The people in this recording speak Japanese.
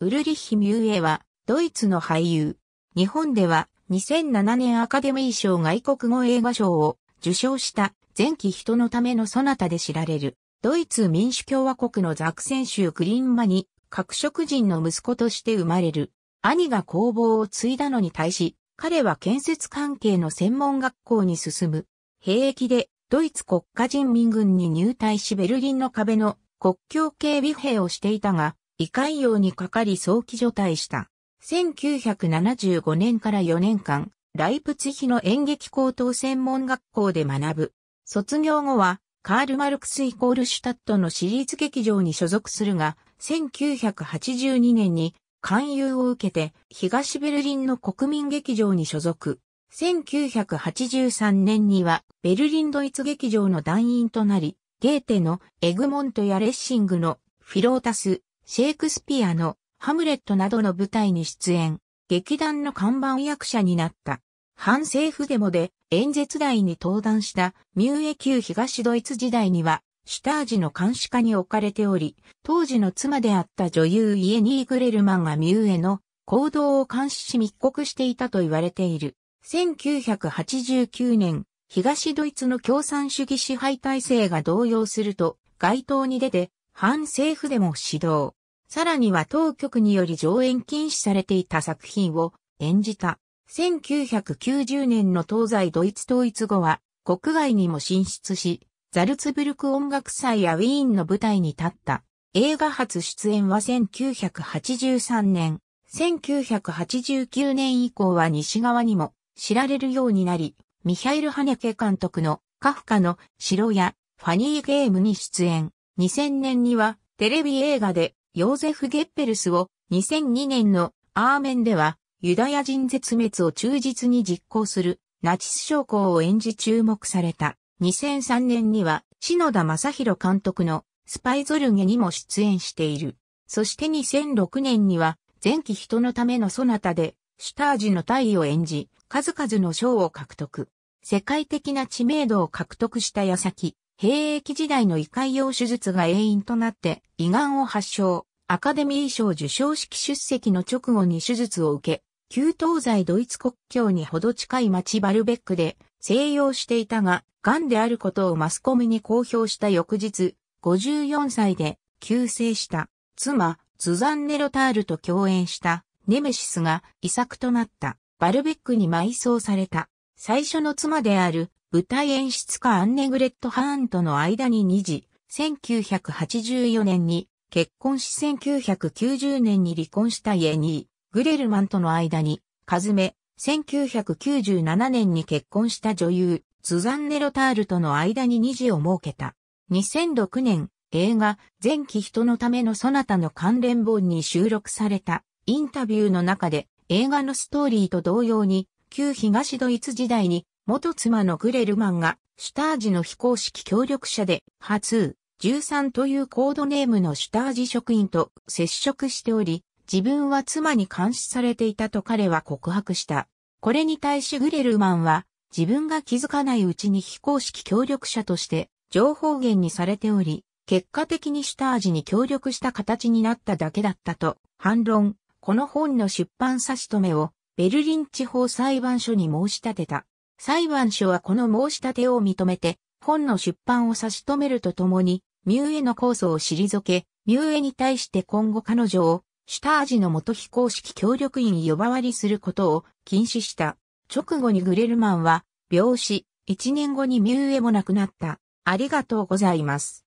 ウルリッヒ・ミューエは、ドイツの俳優。日本では、2007年アカデミー賞外国語映画賞を受賞した前期人のためのそなたで知られる、ドイツ民主共和国のザクセン州クリーンマに、各色人の息子として生まれる。兄が工房を継いだのに対し、彼は建設関係の専門学校に進む。兵役で、ドイツ国家人民軍に入隊しベルリンの壁の国境警備兵をしていたが、胃潰瘍にかかり早期除隊した。1975年から4年間、ライプツヒの演劇高等専門学校で学ぶ。卒業後は、カール・マルクスイコールシュタットの私立劇場に所属するが、1982年に勧誘を受けて東ベルリンの国民劇場に所属。1983年にはベルリンドイツ劇場の団員となり、ゲーテのエグモントやレッシングのフィロータス、シェイクスピアのハムレットなどの舞台に出演、劇団の看板役者になった。反政府デモで演説台に登壇したミューエ級東ドイツ時代には、シュタージの監視下に置かれており、当時の妻であった女優イエニー・グレルマンがミューエの行動を監視し密告していたと言われている。1989年、東ドイツの共産主義支配体制が動揺すると、街頭に出て、反政府デモを指導。さらには当局により上演禁止されていた作品を演じた。1990年の東西ドイツ統一後は国外にも進出し、ザルツブルク音楽祭やウィーンの舞台に立った。映画初出演は1983年。1989年以降は西側にも知られるようになり、ミハイル・ハネケ監督のカフカの城やファニーゲームに出演。2000年にはテレビ映画でヨーゼフ・ゲッペルスを2002年のアーメンではユダヤ人絶滅を忠実に実行するナチス将校を演じ注目された。2003年には篠田正宏監督のスパイゾルゲにも出演している。そして2006年には前期人のためのソナタでシュタージの尉を演じ数々の賞を獲得。世界的な知名度を獲得した矢先、兵役時代の胃潰瘍手術が原因となって胃がんを発症、アカデミー賞受賞式出席の直後に手術を受け、旧東西ドイツ国境にほど近い町バルベックで静養していたが、癌であることをマスコミに公表した翌日、54歳で急性した、妻、ズザンネ・ロタールと共演したネメシスが遺作となったバルベックに埋葬された。最初の妻である舞台演出家アンネグレット・ハーンとの間に2次、1984年に結婚し1990年に離婚した家エニー・グレルマンとの間に、カズメ、1997年に結婚した女優、スザンネ・ロタールとの間に2次を設けた。2006年、映画、前期人のためのそなたの関連本に収録されたインタビューの中で、映画のストーリーと同様に、旧東ドイツ時代に元妻のグレルマンが、シュタージの非公式協力者で、ハツー、13というコードネームのシュタージ職員と接触しており、自分は妻に監視されていたと彼は告白した。これに対しグレルマンは、自分が気づかないうちに非公式協力者として情報源にされており、結果的にシュタージに協力した形になっただけだったと反論、この本の出版差し止めをベルリン地方裁判所に申し立てた。裁判所はこの申し立てを認めて、本の出版を差し止めるとともに、ミューエの控訴を退け、ミューエに対して今後彼女を、シュタージの元非公式協力員呼ばわりすることを禁止した。直後にグレルマンは、病死、1年後にミューエも亡くなった。ありがとうございます。